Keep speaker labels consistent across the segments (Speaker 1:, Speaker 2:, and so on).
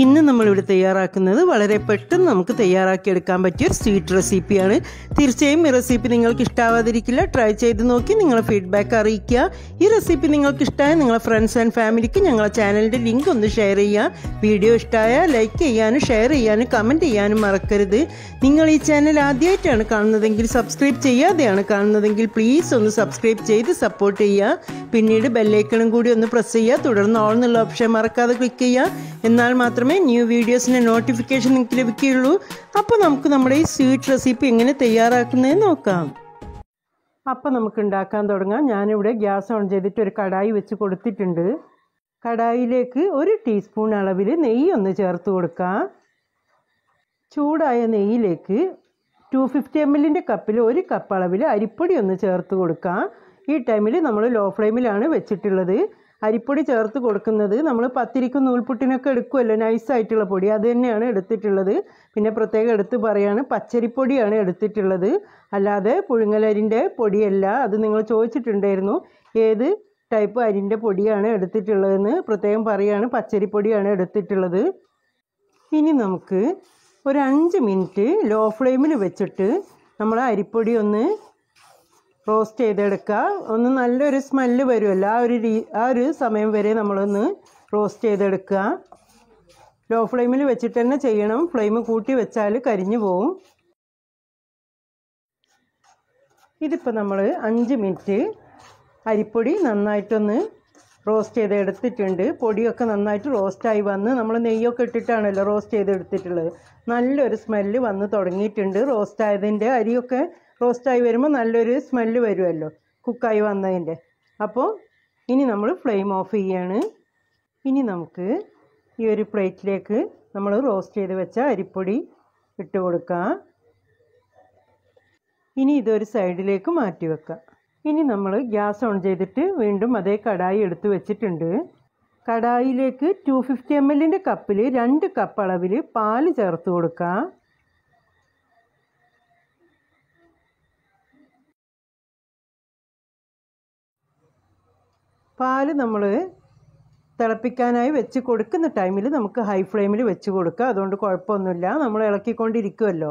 Speaker 1: ഇന്ന് നമ്മളിവിടെ തയ്യാറാക്കുന്നത് വളരെ പെട്ടെന്ന് നമുക്ക് തയ്യാറാക്കിയെടുക്കാൻ പറ്റിയ ഒരു സ്വീറ്റ് റെസിപ്പിയാണ് തീർച്ചയായും ഈ റെസിപ്പി നിങ്ങൾക്ക് ഇഷ്ടാവാതിരിക്കില്ല ട്രൈ ചെയ്ത് നോക്കി നിങ്ങളെ ഫീഡ്ബാക്ക് അറിയിക്കുക ഈ റെസിപ്പി നിങ്ങൾക്ക് ഇഷ്ടമായ നിങ്ങളെ ഫ്രണ്ട്സ് ആൻഡ് ഫാമിലിക്ക് ഞങ്ങളെ ചാനലിൻ്റെ ലിങ്ക് ഒന്ന് ഷെയർ ചെയ്യുക വീഡിയോ ഇഷ്ടമായ ലൈക്ക് ചെയ്യാനും ഷെയർ ചെയ്യാനും കമൻറ്റ് ചെയ്യാനും മറക്കരുത് നിങ്ങൾ ഈ ചാനൽ ആദ്യമായിട്ടാണ് കാണുന്നതെങ്കിൽ സബ്സ്ക്രൈബ് ചെയ്യാതെയാണ് കാണുന്നതെങ്കിൽ പ്ലീസ് ഒന്ന് സബ്സ്ക്രൈബ് ചെയ്ത് സപ്പോർട്ട് ചെയ്യുക പിന്നീട് ബെല്ലൈക്കണും കൂടി ഒന്ന് പ്രസ് ചെയ്യുക തുടർന്ന് ഓൾ എന്നുള്ള ഓപ്ഷൻ മറക്കാതെ ക്ലിക്ക് ചെയ്യുക എന്നാൽ മാത്രം മാത്രമേ ന്യൂ വീഡിയോസിൻ്റെ നോട്ടിഫിക്കേഷൻ നിങ്ങൾക്ക് ലഭിക്കുകയുള്ളൂ അപ്പോൾ നമുക്ക് നമ്മുടെ ഈ സ്വീറ്റ് റെസിപ്പി എങ്ങനെ തയ്യാറാക്കുന്നത് നോക്കാം അപ്പോൾ നമുക്ക് ഉണ്ടാക്കാൻ തുടങ്ങാം ഞാനിവിടെ ഗ്യാസ് ഓൺ ചെയ്തിട്ട് ഒരു കടായി വെച്ച് കൊടുത്തിട്ടുണ്ട് കടായിലേക്ക് ഒരു ടീസ്പൂൺ അളവിൽ നെയ്യ് ഒന്ന് ചേർത്ത് കൊടുക്കാം ചൂടായ നെയ്യിലേക്ക് ടു ഫിഫ്റ്റി എം എല്ലിൻ്റെ കപ്പിൽ ഒരു കപ്പ് അളവിൽ അരിപ്പൊടി ഒന്ന് ചേർത്ത് കൊടുക്കാം ഈ ടൈമിൽ നമ്മൾ ലോ ഫ്ലെയിമിലാണ് വെച്ചിട്ടുള്ളത് അരിപ്പൊടി ചേർത്ത് കൊടുക്കുന്നത് നമ്മൾ പത്തിരിക്കും നൂൽപുട്ടിനൊക്കെ എടുക്കുമല്ലോ നൈസായിട്ടുള്ള പൊടി അത് തന്നെയാണ് എടുത്തിട്ടുള്ളത് പിന്നെ പ്രത്യേകം എടുത്ത് പറയാണ് പച്ചരിപ്പൊടിയാണ് എടുത്തിട്ടുള്ളത് അല്ലാതെ പുഴുങ്ങലരിൻ്റെ പൊടിയല്ല അത് നിങ്ങൾ ചോദിച്ചിട്ടുണ്ടായിരുന്നു ഏത് ടൈപ്പ് അരിൻ്റെ പൊടിയാണ് എടുത്തിട്ടുള്ളതെന്ന് പ്രത്യേകം പറയാണ് പച്ചരിപ്പൊടിയാണ് എടുത്തിട്ടുള്ളത് ഇനി നമുക്ക് ഒരു അഞ്ച് മിനിറ്റ് ലോ ഫ്ലെയിമിൽ വെച്ചിട്ട് നമ്മൾ അരിപ്പൊടി ഒന്ന് റോസ്റ്റ് ചെയ്തെടുക്കുക ഒന്ന് നല്ലൊരു സ്മെല്ല് വരുമല്ലോ ആ ഒരു രീ ആ ഒരു സമയം വരെ നമ്മളൊന്ന് റോസ്റ്റ് ചെയ്തെടുക്കുക ലോ ഫ്ലെയിമിൽ വെച്ചിട്ട് തന്നെ ചെയ്യണം ഫ്ലെയിം കൂട്ടി വെച്ചാൽ കരിഞ്ഞു പോവും ഇതിപ്പോൾ നമ്മൾ അഞ്ച് മിനിറ്റ് അരിപ്പൊടി നന്നായിട്ടൊന്ന് റോസ്റ്റ് ചെയ്ത് എടുത്തിട്ടുണ്ട് പൊടിയൊക്കെ നന്നായിട്ട് റോസ്റ്റായി വന്ന് നമ്മൾ നെയ്യൊക്കെ ഇട്ടിട്ടാണല്ലോ റോസ്റ്റ് ചെയ്ത് എടുത്തിട്ടുള്ളത് നല്ലൊരു സ്മെല്ല് വന്ന് തുടങ്ങിയിട്ടുണ്ട് റോസ്റ്റായതിൻ്റെ അരിയൊക്കെ റോസ്റ്റായി വരുമ്പോൾ നല്ലൊരു സ്മെല്ല് വരുമല്ലോ കുക്കായി വന്നതിൻ്റെ അപ്പോൾ ഇനി നമ്മൾ ഫ്ലെയിം ഓഫ് ചെയ്യാണ് ഇനി നമുക്ക് ഈ ഒരു പ്ലേറ്റിലേക്ക് നമ്മൾ റോസ്റ്റ് ചെയ്ത് വെച്ച അരിപ്പൊടി ഇട്ട് കൊടുക്കാം ഇനി ഇതൊരു സൈഡിലേക്ക് മാറ്റി വെക്കാം ഇനി നമ്മൾ ഗ്യാസ് ഓൺ ചെയ്തിട്ട് വീണ്ടും അതേ കടായി എടുത്തു വെച്ചിട്ടുണ്ട് കടായിലേക്ക് ടു ഫിഫ്റ്റി എം എല്ലിൻ്റെ കപ്പിൽ രണ്ട് കപ്പ് അളവിൽ പാല് ചേർത്ത് കൊടുക്കുക പാൽ നമ്മൾ തിളപ്പിക്കാനായി വെച്ച് കൊടുക്കുന്ന ടൈമിൽ നമുക്ക് ഹൈ ഫ്ലെയിമിൽ വെച്ച് കൊടുക്കുക അതുകൊണ്ട് കുഴപ്പമൊന്നുമില്ല നമ്മൾ ഇളക്കിക്കൊണ്ടിരിക്കുമല്ലോ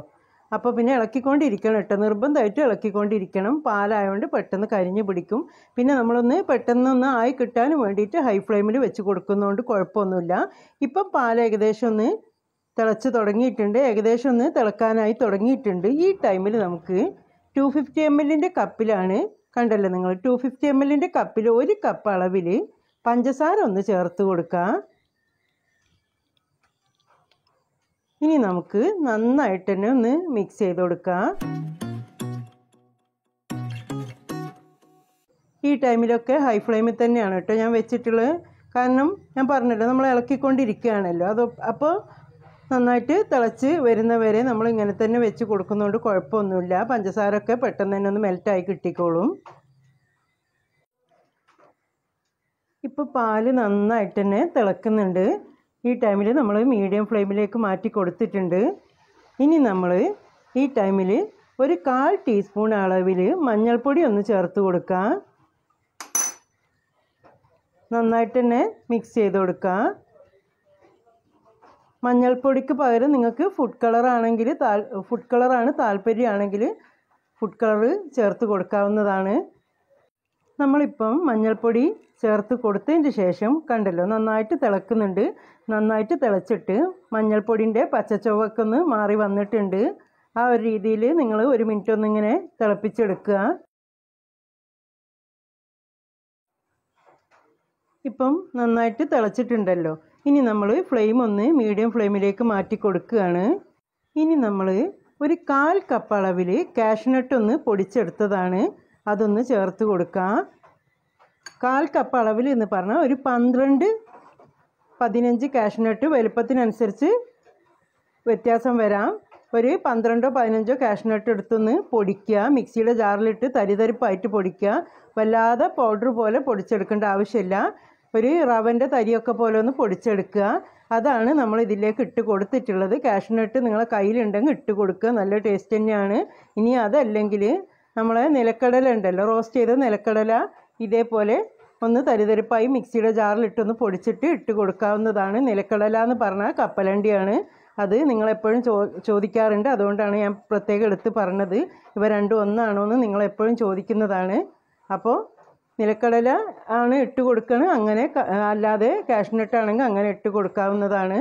Speaker 1: അപ്പോൾ പിന്നെ ഇളക്കിക്കൊണ്ടിരിക്കണം കേട്ടോ നിർബന്ധമായിട്ട് ഇളക്കിക്കൊണ്ടിരിക്കണം പാലായതുകൊണ്ട് പെട്ടെന്ന് കരിഞ്ഞു പിടിക്കും പിന്നെ നമ്മളൊന്ന് പെട്ടെന്നൊന്ന് ആയി കിട്ടാനും വേണ്ടിയിട്ട് ഹൈ ഫ്ലെയിമിൽ വെച്ച് കൊടുക്കുന്നതുകൊണ്ട് കുഴപ്പമൊന്നുമില്ല ഇപ്പം പാൽ ഏകദേശം ഒന്ന് തിളച്ച് തുടങ്ങിയിട്ടുണ്ട് ഏകദേശം ഒന്ന് തിളക്കാനായി തുടങ്ങിയിട്ടുണ്ട് ഈ ടൈമിൽ നമുക്ക് ടു ഫിഫ്റ്റി എം എല്ലിൻ്റെ കപ്പിലാണ് കണ്ടല്ലോ നിങ്ങൾ ടു ഫിഫ്റ്റി എം എല്ലിൻ്റെ കപ്പിൽ ഒരു കപ്പ് അളവിൽ പഞ്ചസാര ഒന്ന് ചേർത്ത് കൊടുക്കുക ഇനി നമുക്ക് നന്നായിട്ട് തന്നെ ഒന്ന് മിക്സ് ചെയ്ത് കൊടുക്കാം ഈ ടൈമിലൊക്കെ ഹൈ ഫ്ലെയിമിൽ തന്നെയാണ് കേട്ടോ ഞാൻ വെച്ചിട്ടുള്ളത് കാരണം ഞാൻ പറഞ്ഞല്ലോ നമ്മൾ ഇളക്കിക്കൊണ്ടിരിക്കുകയാണല്ലോ അത് അപ്പോൾ നന്നായിട്ട് തിളച്ച് വരുന്നവരെ നമ്മൾ ഇങ്ങനെ തന്നെ വെച്ച് കൊടുക്കുന്നതുകൊണ്ട് കുഴപ്പമൊന്നുമില്ല പഞ്ചസാരൊക്കെ പെട്ടെന്ന് തന്നെ ഒന്ന് മെൽറ്റായി കിട്ടിക്കോളും ഇപ്പോൾ പാല് നന്നായിട്ട് തന്നെ തിളക്കുന്നുണ്ട് ഈ ടൈമിൽ നമ്മൾ മീഡിയം ഫ്ലെയിമിലേക്ക് മാറ്റി കൊടുത്തിട്ടുണ്ട് ഇനി നമ്മൾ ഈ ടൈമിൽ ഒരു കാൽ ടീസ്പൂൺ അളവിൽ മഞ്ഞൾപ്പൊടി ഒന്ന് ചേർത്ത് കൊടുക്കാം നന്നായിട്ട് തന്നെ മിക്സ് ചെയ്ത് കൊടുക്കുക മഞ്ഞൾപ്പൊടിക്ക് പകരം നിങ്ങൾക്ക് ഫുഡ് ആണെങ്കിൽ താൽ ഫുഡ് കളറാണ് താല്പര്യമാണെങ്കിൽ ഫുഡ് കളർ ചേർത്ത് കൊടുക്കാവുന്നതാണ് നമ്മളിപ്പം മഞ്ഞൾപ്പൊടി ചേർത്ത് കൊടുത്തതിന് ശേഷം കണ്ടല്ലോ നന്നായിട്ട് തിളക്കുന്നുണ്ട് നന്നായിട്ട് തിളച്ചിട്ട് മഞ്ഞൾപ്പൊടിൻ്റെ പച്ചച്ചുവൊക്കെ ഒന്ന് മാറി വന്നിട്ടുണ്ട് ആ ഒരു രീതിയിൽ നിങ്ങൾ ഒരു മിനിറ്റ് ഒന്നിങ്ങനെ തിളപ്പിച്ചെടുക്കുക ഇപ്പം നന്നായിട്ട് തിളച്ചിട്ടുണ്ടല്ലോ ഇനി നമ്മൾ ഫ്ലെയിം ഒന്ന് മീഡിയം ഫ്ലെയിമിലേക്ക് മാറ്റി കൊടുക്കുകയാണ് ഇനി നമ്മൾ ഒരു കാൽ കപ്പ് അളവിൽ കാഷ്നട്ട് ഒന്ന് പൊടിച്ചെടുത്തതാണ് അതൊന്ന് ചേർത്ത് കൊടുക്കാം കാൽ കപ്പ് അളവിൽ എന്ന് പറഞ്ഞാൽ ഒരു പന്ത്രണ്ട് പതിനഞ്ച് കാഷ്നട്ട് വലുപ്പത്തിനനുസരിച്ച് വ്യത്യാസം വരാം ഒരു പന്ത്രണ്ടോ പതിനഞ്ചോ കാഷ്നട്ട് എടുത്തൊന്ന് പൊടിക്കുക മിക്സിയുടെ ജാറിലിട്ട് തരിതരിപ്പായിട്ട് പൊടിക്കുക വല്ലാതെ പൗഡർ പോലെ പൊടിച്ചെടുക്കേണ്ട ആവശ്യമില്ല ഒരു റവൻ്റെ തരിയൊക്കെ പോലെ ഒന്ന് പൊടിച്ചെടുക്കുക അതാണ് നമ്മൾ ഇതിലേക്ക് ഇട്ട് കൊടുത്തിട്ടുള്ളത് കാഷ്നട്ട് നിങ്ങളെ കയ്യിലുണ്ടെങ്കിൽ ഇട്ട് കൊടുക്കുക നല്ല ടേസ്റ്റ് തന്നെയാണ് ഇനി അതല്ലെങ്കിൽ നമ്മളെ നിലക്കടല ഉണ്ടല്ലോ റോസ്റ്റ് ചെയ്ത നിലക്കടല ഇതേപോലെ ഒന്ന് തരിതരിപ്പായി മിക്സിയുടെ ജാറിലിട്ടൊന്ന് പൊടിച്ചിട്ട് ഇട്ട് കൊടുക്കാവുന്നതാണ് നിലക്കടല എന്ന് പറഞ്ഞാൽ കപ്പലണ്ടിയാണ് അത് നിങ്ങളെപ്പോഴും ചോ ചോദിക്കാറുണ്ട് അതുകൊണ്ടാണ് ഞാൻ പ്രത്യേകം എടുത്ത് പറഞ്ഞത് ഇവ രണ്ടും ഒന്നാണോ എന്ന് നിങ്ങളെപ്പോഴും ചോദിക്കുന്നതാണ് അപ്പോൾ നിലക്കടല ആണ് ഇട്ട് കൊടുക്കണം അങ്ങനെ അല്ലാതെ കാഷ്നട്ടാണെങ്കിൽ അങ്ങനെ ഇട്ട് കൊടുക്കാവുന്നതാണ്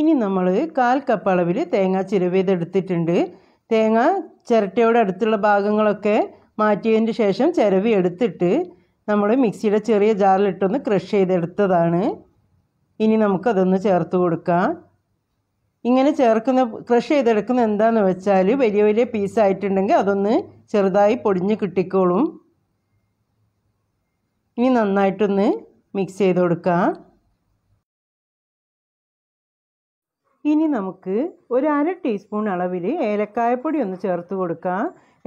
Speaker 1: ഇനി നമ്മൾ കാൽ കപ്പ് അളവിൽ തേങ്ങ ചിരവിയതെടുത്തിട്ടുണ്ട് തേങ്ങ ചിരട്ടയോട് അടുത്തുള്ള ഭാഗങ്ങളൊക്കെ മാറ്റിയതിന് ശേഷം ചിരവി എടുത്തിട്ട് നമ്മൾ മിക്സിയുടെ ചെറിയ ജാറിലിട്ടൊന്ന് ക്രഷ് ചെയ്തെടുത്തതാണ് ഇനി നമുക്കതൊന്ന് ചേർത്ത് കൊടുക്കാം ഇങ്ങനെ ചേർക്കുന്ന ക്രഷ് ചെയ്തെടുക്കുന്ന എന്താണെന്ന് വെച്ചാൽ വലിയ വലിയ പീസ് ആയിട്ടുണ്ടെങ്കിൽ അതൊന്ന് ചെറുതായി പൊടിഞ്ഞ് കിട്ടിക്കോളും ഇനി നന്നായിട്ടൊന്ന് മിക്സ് ചെയ്ത് കൊടുക്കാം ഇനി നമുക്ക് ഒരു അര ടീസ്പൂൺ അളവിൽ ഏലക്കായപ്പൊടി ഒന്ന് ചേർത്ത് കൊടുക്കാം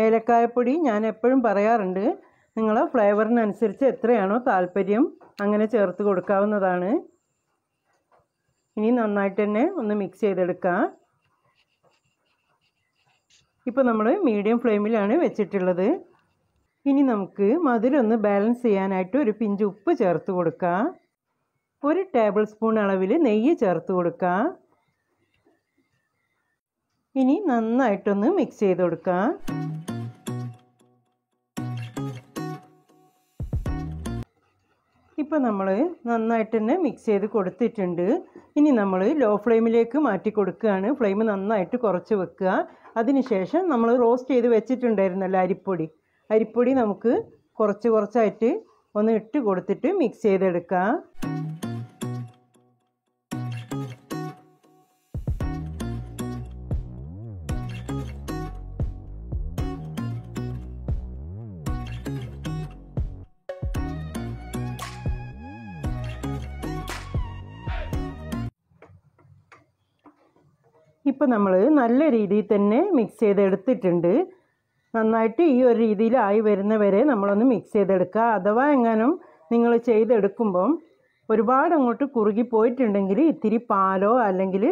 Speaker 1: ഏലക്കായപ്പൊടി ഞാൻ എപ്പോഴും പറയാറുണ്ട് നിങ്ങൾ ഫ്ലേവറിനനുസരിച്ച് എത്രയാണോ താല്പര്യം അങ്ങനെ ചേർത്ത് കൊടുക്കാവുന്നതാണ് ഇനി നന്നായിട്ട് തന്നെ ഒന്ന് മിക്സ് ചെയ്തെടുക്കാം ഇപ്പോൾ നമ്മൾ മീഡിയം ഫ്ലെയിമിലാണ് വെച്ചിട്ടുള്ളത് ഇനി നമുക്ക് മധുരം ഒന്ന് ബാലൻസ് ചെയ്യാനായിട്ട് ഒരു പിഞ്ച് ഉപ്പ് ചേർത്ത് കൊടുക്കുക ഒരു ടേബിൾ സ്പൂൺ അളവിൽ നെയ്യ് ചേർത്ത് കൊടുക്കുക ഇനി നന്നായിട്ടൊന്ന് മിക്സ് ചെയ്ത് കൊടുക്കാം ഇപ്പോൾ നമ്മൾ നന്നായിട്ട് തന്നെ മിക്സ് ചെയ്ത് കൊടുത്തിട്ടുണ്ട് ഇനി നമ്മൾ ലോ ഫ്ലെയിമിലേക്ക് മാറ്റി കൊടുക്കുകയാണ് ഫ്ലെയിം നന്നായിട്ട് കുറച്ച് വെക്കുക അതിനുശേഷം നമ്മൾ റോസ്റ്റ് ചെയ്ത് വെച്ചിട്ടുണ്ടായിരുന്നല്ലോ അരിപ്പൊടി അരിപ്പൊടി നമുക്ക് കുറച്ച് കുറച്ചായിട്ട് ഒന്ന് ഇട്ട് കൊടുത്തിട്ട് മിക്സ് ചെയ്തെടുക്കാം ഇപ്പോൾ നമ്മൾ നല്ല രീതിയിൽ തന്നെ മിക്സ് ചെയ്തെടുത്തിട്ടുണ്ട് നന്നായിട്ട് ഈ ഒരു രീതിയിലായി വരുന്നവരെ നമ്മളൊന്ന് മിക്സ് ചെയ്തെടുക്കുക അഥവാ എങ്ങാനും നിങ്ങൾ ചെയ്തെടുക്കുമ്പം ഒരുപാട് അങ്ങോട്ട് കുറുകി പോയിട്ടുണ്ടെങ്കിൽ ഇത്തിരി പാലോ അല്ലെങ്കിൽ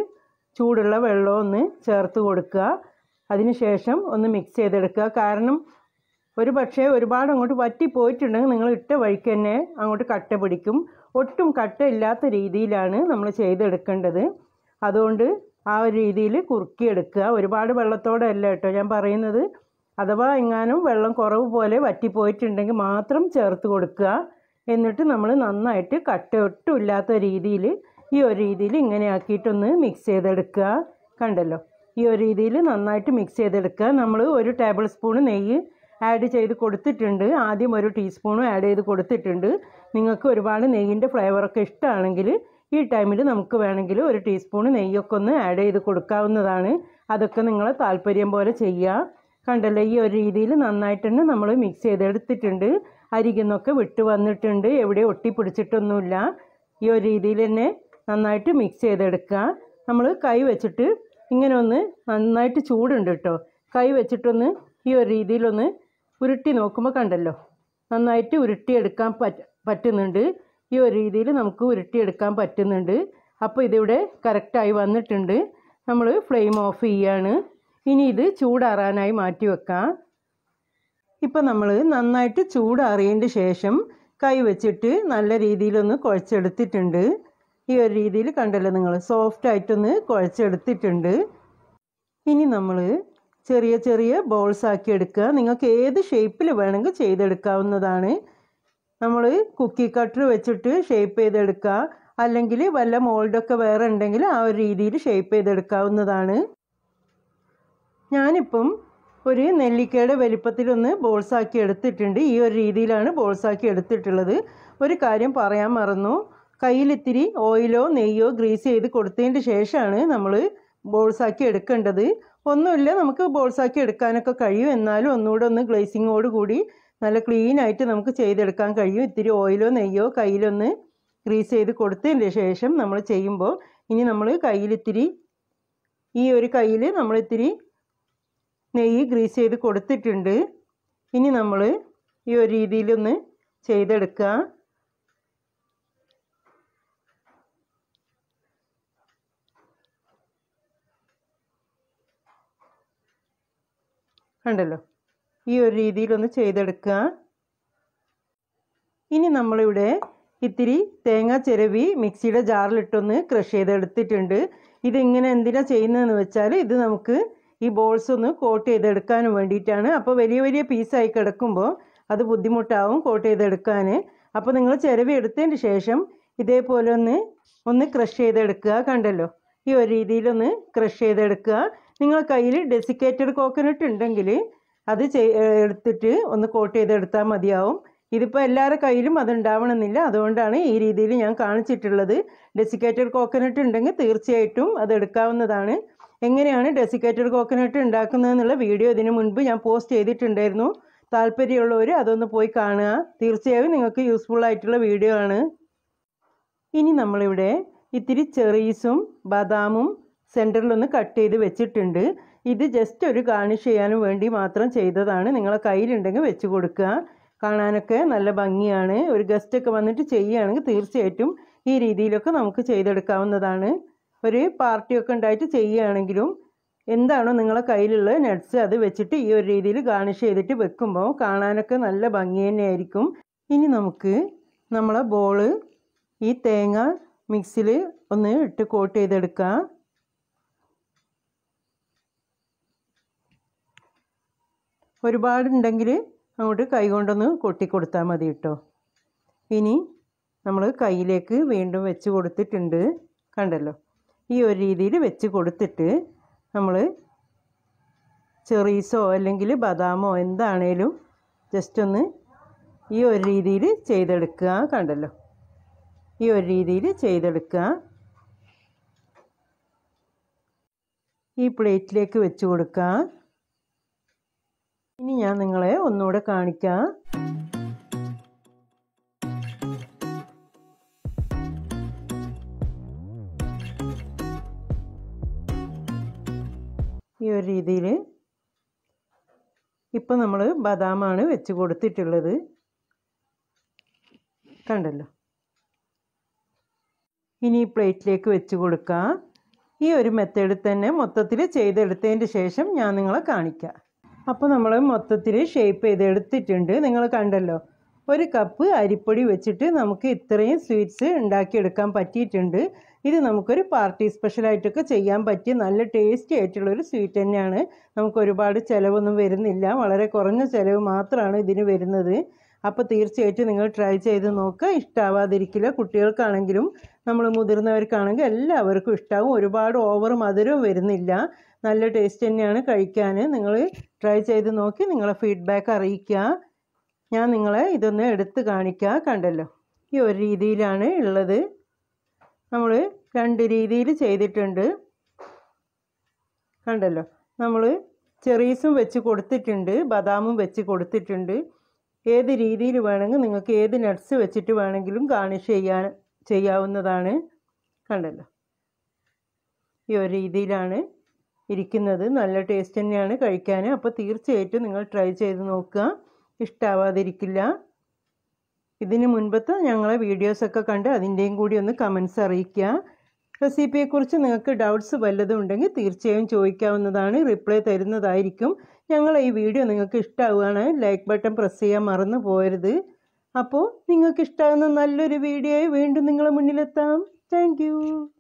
Speaker 1: ചൂടുള്ള വെള്ളമോ ഒന്ന് ചേർത്ത് കൊടുക്കുക അതിനുശേഷം ഒന്ന് മിക്സ് ചെയ്തെടുക്കുക കാരണം ഒരു പക്ഷേ ഒരുപാട് അങ്ങോട്ട് വറ്റി പോയിട്ടുണ്ടെങ്കിൽ നിങ്ങൾ ഇട്ട വഴിക്ക് തന്നെ അങ്ങോട്ട് കട്ട പിടിക്കും ഒട്ടും കട്ട ഇല്ലാത്ത രീതിയിലാണ് നമ്മൾ ചെയ്തെടുക്കേണ്ടത് അതുകൊണ്ട് ആ ഒരു രീതിയിൽ കുറുക്കിയെടുക്കുക ഒരുപാട് വെള്ളത്തോടെ അല്ല കേട്ടോ ഞാൻ പറയുന്നത് അഥവാ എങ്ങാനും വെള്ളം കുറവ് പോലെ വറ്റിപ്പോയിട്ടുണ്ടെങ്കിൽ മാത്രം ചേർത്ത് കൊടുക്കുക എന്നിട്ട് നമ്മൾ നന്നായിട്ട് കട്ടൊട്ടുമില്ലാത്ത രീതിയിൽ ഈ ഒരു രീതിയിൽ ഇങ്ങനെ ആക്കിയിട്ടൊന്ന് മിക്സ് ചെയ്തെടുക്കുക കണ്ടല്ലോ ഈ ഒരു രീതിയിൽ നന്നായിട്ട് മിക്സ് ചെയ്തെടുക്കുക നമ്മൾ ഒരു ടേബിൾ സ്പൂൺ നെയ്യ് ആഡ് ചെയ്ത് കൊടുത്തിട്ടുണ്ട് ആദ്യം ഒരു ടീസ്പൂണും ആഡ് ചെയ്ത് കൊടുത്തിട്ടുണ്ട് നിങ്ങൾക്ക് ഒരുപാട് നെയ്യിൻ്റെ ഫ്ലേവറൊക്കെ ഇഷ്ടമാണെങ്കിൽ ഈ ടൈമിൽ നമുക്ക് വേണമെങ്കിൽ ഒരു ടീസ്പൂൺ നെയ്യൊക്കെ ഒന്ന് ആഡ് ചെയ്ത് കൊടുക്കാവുന്നതാണ് അതൊക്കെ നിങ്ങൾ താല്പര്യം പോലെ ചെയ്യുക കണ്ടല്ലോ ഈ ഒരു രീതിയിൽ നന്നായിട്ട് തന്നെ നമ്മൾ മിക്സ് ചെയ്തെടുത്തിട്ടുണ്ട് അരികുന്നൊക്കെ വിട്ട് വന്നിട്ടുണ്ട് എവിടെ ഒട്ടിപ്പിടിച്ചിട്ടൊന്നുമില്ല ഈ ഒരു രീതിയിൽ തന്നെ നന്നായിട്ട് മിക്സ് ചെയ്തെടുക്കുക നമ്മൾ കൈ വെച്ചിട്ട് ഇങ്ങനെ ഒന്ന് നന്നായിട്ട് ചൂടുണ്ട് കേട്ടോ കൈ വെച്ചിട്ടൊന്ന് ഈ ഒരു രീതിയിലൊന്ന് ഉരുട്ടി നോക്കുമ്പോൾ കണ്ടല്ലോ നന്നായിട്ട് ഉരുട്ടിയെടുക്കാൻ പറ്റുന്നുണ്ട് ഈ ഒരു രീതിയിൽ നമുക്ക് ഉരുട്ടിയെടുക്കാൻ പറ്റുന്നുണ്ട് അപ്പോൾ ഇതിവിടെ കറക്റ്റായി വന്നിട്ടുണ്ട് നമ്മൾ ഫ്ലെയിം ഓഫ് ചെയ്യാണ് ഇനി ഇത് ചൂടാറാനായി മാറ്റി വെക്കാം ഇപ്പം നമ്മൾ നന്നായിട്ട് ചൂടാറിയതിൻ്റെ ശേഷം കൈ വെച്ചിട്ട് നല്ല രീതിയിലൊന്ന് കുഴച്ചെടുത്തിട്ടുണ്ട് ഈ ഒരു രീതിയിൽ കണ്ടല്ലോ നിങ്ങൾ സോഫ്റ്റ് ആയിട്ടൊന്ന് കുഴച്ചെടുത്തിട്ടുണ്ട് ഇനി നമ്മൾ ചെറിയ ചെറിയ ബോൾസ് ആക്കി എടുക്കുക നിങ്ങൾക്ക് ഏത് ഷേപ്പിൽ വേണമെങ്കിൽ ചെയ്തെടുക്കാവുന്നതാണ് നമ്മൾ കുക്കി കട്ടർ വെച്ചിട്ട് ഷേപ്പ് ചെയ്തെടുക്കുക അല്ലെങ്കിൽ വല്ല മോൾഡൊക്കെ വേറെ ഉണ്ടെങ്കിൽ ആ ഒരു രീതിയിൽ ഷേപ്പ് ചെയ്തെടുക്കാവുന്നതാണ് ഞാനിപ്പം ഒരു നെല്ലിക്കയുടെ വലിപ്പത്തിലൊന്ന് ബോൾസാക്കി എടുത്തിട്ടുണ്ട് ഈ ഒരു രീതിയിലാണ് ബോൾസാക്കി എടുത്തിട്ടുള്ളത് ഒരു കാര്യം പറയാൻ മറന്നു കയ്യിലിത്തിരി ഓയിലോ നെയ്യോ ഗ്രീസ് ചെയ്ത് കൊടുത്തതിൻ്റെ ശേഷമാണ് നമ്മൾ ബോൾസാക്കി എടുക്കേണ്ടത് ഒന്നുമില്ല നമുക്ക് ബോൾസാക്കി എടുക്കാനൊക്കെ കഴിയും എന്നാലും ഒന്നുകൂടെ ഒന്ന് ഗ്ലേസിങ്ങോട് കൂടി നല്ല ക്ലീൻ ആയിട്ട് നമുക്ക് ചെയ്തെടുക്കാൻ കഴിയും ഇത്തിരി ഓയിലോ നെയ്യോ കയ്യിലൊന്ന് ഗ്രീസ് ചെയ്ത് കൊടുത്തതിൻ്റെ ശേഷം നമ്മൾ ചെയ്യുമ്പോൾ ഇനി നമ്മൾ കയ്യിലിത്തിരി ഈ ഒരു കയ്യിൽ നമ്മളിത്തിരി നെയ്യ് ഗ്രീസ് ചെയ്ത് കൊടുത്തിട്ടുണ്ട് ഇനി നമ്മൾ ഈ ഒരു രീതിയിലൊന്ന് ചെയ്തെടുക്കുക കണ്ടല്ലോ ഈ ഒരു രീതിയിലൊന്ന് ചെയ്തെടുക്കുക ഇനി നമ്മളിവിടെ ഇത്തിരി തേങ്ങ ചിരവി മിക്സിയുടെ ജാറിലിട്ടൊന്ന് ക്രഷ് ചെയ്തെടുത്തിട്ടുണ്ട് ഇതിങ്ങനെ എന്തിനാണ് ചെയ്യുന്നതെന്ന് വെച്ചാൽ ഇത് നമുക്ക് ഈ ബോൾസ് ഒന്ന് കോട്ട് ചെയ്തെടുക്കാനും വേണ്ടിയിട്ടാണ് അപ്പോൾ വലിയ വലിയ പീസായി കിടക്കുമ്പോൾ അത് ബുദ്ധിമുട്ടാവും കോട്ട് ചെയ്തെടുക്കാൻ അപ്പോൾ നിങ്ങൾ ചിരവി എടുത്തതിന് ശേഷം ഇതേപോലെ ഒന്ന് ഒന്ന് ക്രഷ് ചെയ്തെടുക്കുക കണ്ടല്ലോ ഈ ഒരു രീതിയിലൊന്ന് ക്രഷ് ചെയ്തെടുക്കുക നിങ്ങൾ കയ്യിൽ ഡെസിക്കേറ്റഡ് കോക്കനട്ട് ഉണ്ടെങ്കിൽ അത് എടുത്തിട്ട് ഒന്ന് കോട്ട് ചെയ്തെടുത്താൽ മതിയാവും ഇതിപ്പോൾ എല്ലാവരുടെ കയ്യിലും അതുണ്ടാവണമെന്നില്ല അതുകൊണ്ടാണ് ഈ രീതിയിൽ ഞാൻ കാണിച്ചിട്ടുള്ളത് ഡെസിക്കേറ്റഡ് കോക്കനട്ട് ഉണ്ടെങ്കിൽ തീർച്ചയായിട്ടും അത് എടുക്കാവുന്നതാണ് എങ്ങനെയാണ് ഡെസിക്കേറ്റഡ് കോക്കനട്ട് ഉണ്ടാക്കുന്നതെന്നുള്ള വീഡിയോ ഇതിനു മുൻപ് ഞാൻ പോസ്റ്റ് ചെയ്തിട്ടുണ്ടായിരുന്നു താല്പര്യമുള്ളവർ അതൊന്ന് പോയി കാണുക തീർച്ചയായും നിങ്ങൾക്ക് യൂസ്ഫുൾ ആയിട്ടുള്ള വീഡിയോ ആണ് ഇനി നമ്മളിവിടെ ഇത്തിരി ചെറീസും ബദാമും സെൻറ്ററിലൊന്ന് കട്ട് ചെയ്ത് വെച്ചിട്ടുണ്ട് ഇത് ജസ്റ്റ് ഒരു ഗാർണിഷ് ചെയ്യാനും വേണ്ടി മാത്രം ചെയ്തതാണ് നിങ്ങളെ കയ്യിലുണ്ടെങ്കിൽ വെച്ച് കൊടുക്കുക കാണാനൊക്കെ നല്ല ഭംഗിയാണ് ഒരു ഗസ്റ്റൊക്കെ വന്നിട്ട് ചെയ്യുകയാണെങ്കിൽ തീർച്ചയായിട്ടും ഈ രീതിയിലൊക്കെ നമുക്ക് ചെയ്തെടുക്കാവുന്നതാണ് ഒരു പാർട്ടിയൊക്കെ ഉണ്ടായിട്ട് ചെയ്യുകയാണെങ്കിലും എന്താണോ നിങ്ങളെ കയ്യിലുള്ള നെറ്റ്സ് അത് വെച്ചിട്ട് ഈ ഒരു രീതിയിൽ ഗാർണിഷ് ചെയ്തിട്ട് വെക്കുമ്പോൾ കാണാനൊക്കെ നല്ല ഭംഗി തന്നെയായിരിക്കും ഇനി നമുക്ക് നമ്മളെ ബോള് ഈ തേങ്ങ മിക്സിൽ ഒന്ന് ഇട്ട് കോട്ട് ചെയ്തെടുക്കാം ഒരുപാടുണ്ടെങ്കിൽ അങ്ങോട്ട് കൈ കൊണ്ടൊന്ന് കൊട്ടിക്കൊടുത്താൽ മതി കേട്ടോ ഇനി നമ്മൾ കയ്യിലേക്ക് വീണ്ടും വെച്ച് കൊടുത്തിട്ടുണ്ട് കണ്ടല്ലോ ഈ ഒരു രീതിയിൽ വെച്ച് കൊടുത്തിട്ട് നമ്മൾ ചെറീസോ അല്ലെങ്കിൽ ബദാമോ എന്താണേലും ജസ്റ്റ് ഒന്ന് ഈ ഒരു രീതിയിൽ ചെയ്തെടുക്കുക കണ്ടല്ലോ ഈ ഒരു രീതിയിൽ ചെയ്തെടുക്കുക ഈ പ്ലേറ്റിലേക്ക് വെച്ച് കൊടുക്കുക ഇനി ഞാൻ നിങ്ങളെ ഒന്നുകൂടെ കാണിക്കാം ഈ ഒരു രീതിയിൽ ഇപ്പം നമ്മൾ ബദാമാണ് വെച്ച് കൊടുത്തിട്ടുള്ളത് കണ്ടല്ലോ ഇനി പ്ലേറ്റിലേക്ക് വെച്ച് കൊടുക്കാം ഈ ഒരു മെത്തേഡിൽ തന്നെ മൊത്തത്തിൽ ചെയ്തെടുത്തതിൻ്റെ ശേഷം ഞാൻ നിങ്ങളെ കാണിക്കാം അപ്പോൾ നമ്മൾ മൊത്തത്തിൽ ഷേപ്പ് ചെയ്ത് എടുത്തിട്ടുണ്ട് നിങ്ങൾ കണ്ടല്ലോ ഒരു കപ്പ് അരിപ്പൊടി വെച്ചിട്ട് നമുക്ക് ഇത്രയും സ്വീറ്റ്സ് ഉണ്ടാക്കിയെടുക്കാൻ പറ്റിയിട്ടുണ്ട് ഇത് നമുക്കൊരു പാർട്ടി സ്പെഷ്യലായിട്ടൊക്കെ ചെയ്യാൻ പറ്റിയ നല്ല ടേസ്റ്റി ആയിട്ടുള്ളൊരു സ്വീറ്റ് തന്നെയാണ് നമുക്ക് ഒരുപാട് ചിലവൊന്നും വരുന്നില്ല വളരെ കുറഞ്ഞ ചിലവ് മാത്രമാണ് ഇതിന് വരുന്നത് അപ്പോൾ തീർച്ചയായിട്ടും നിങ്ങൾ ട്രൈ ചെയ്ത് നോക്കുക ഇഷ്ടാവാതിരിക്കില്ല കുട്ടികൾക്കാണെങ്കിലും നമ്മൾ മുതിർന്നവർക്കാണെങ്കിലും എല്ലാവർക്കും ഇഷ്ടാവും ഒരുപാട് ഓവർ മധുരവും വരുന്നില്ല നല്ല ടേസ്റ്റ് തന്നെയാണ് കഴിക്കാൻ നിങ്ങൾ ട്രൈ ചെയ്ത് നോക്കി നിങ്ങളെ ഫീഡ്ബാക്ക് അറിയിക്കുക ഞാൻ നിങ്ങളെ ഇതൊന്ന് എടുത്ത് കാണിക്കുക കണ്ടല്ലോ ഈ ഒരു രീതിയിലാണ് ഉള്ളത് നമ്മൾ രണ്ട് രീതിയിൽ ചെയ്തിട്ടുണ്ട് കണ്ടല്ലോ നമ്മൾ ചെറീസും വെച്ച് കൊടുത്തിട്ടുണ്ട് ബദാമും വെച്ച് കൊടുത്തിട്ടുണ്ട് ഏത് രീതിയിൽ വേണമെങ്കിൽ നിങ്ങൾക്ക് ഏത് നട്ട്സ് വെച്ചിട്ട് വേണമെങ്കിലും ഗാർണിഷ് ചെയ്യാൻ ചെയ്യാവുന്നതാണ് കണ്ടല്ലോ ഈ ഒരു രീതിയിലാണ് ഇരിക്കുന്നത് നല്ല ടേസ്റ്റ് തന്നെയാണ് കഴിക്കാൻ അപ്പോൾ തീർച്ചയായിട്ടും നിങ്ങൾ ട്രൈ ചെയ്ത് നോക്കുക ഇഷ്ടാവാതിരിക്കില്ല ഇതിന് മുൻപത്തെ ഞങ്ങളെ വീഡിയോസൊക്കെ കണ്ട് അതിൻ്റെയും കൂടി ഒന്ന് കമൻസ് അറിയിക്കുക റെസിപ്പിയെക്കുറിച്ച് നിങ്ങൾക്ക് ഡൗട്ട്സ് വല്ലതും ഉണ്ടെങ്കിൽ തീർച്ചയായും ചോദിക്കാവുന്നതാണ് റിപ്ലൈ തരുന്നതായിരിക്കും ഞങ്ങൾ ഈ വീഡിയോ നിങ്ങൾക്ക് ഇഷ്ടമാവുകയാണെങ്കിൽ ലൈക്ക് ബട്ടൺ പ്രസ് ചെയ്യാൻ മറന്നു പോയരുത് അപ്പോൾ നിങ്ങൾക്ക് ഇഷ്ടമാകുന്ന നല്ലൊരു വീഡിയോയെ വീണ്ടും നിങ്ങളുടെ മുന്നിലെത്താം താങ്ക്